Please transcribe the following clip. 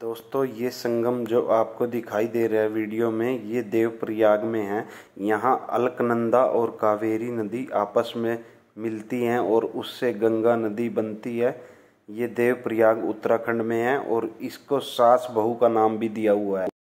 दोस्तों ये संगम जो आपको दिखाई दे रहा है वीडियो में ये देवप्रयाग में है यहाँ अलकनंदा और कावेरी नदी आपस में मिलती हैं और उससे गंगा नदी बनती है ये देवप्रयाग उत्तराखंड में है और इसको सास बहू का नाम भी दिया हुआ है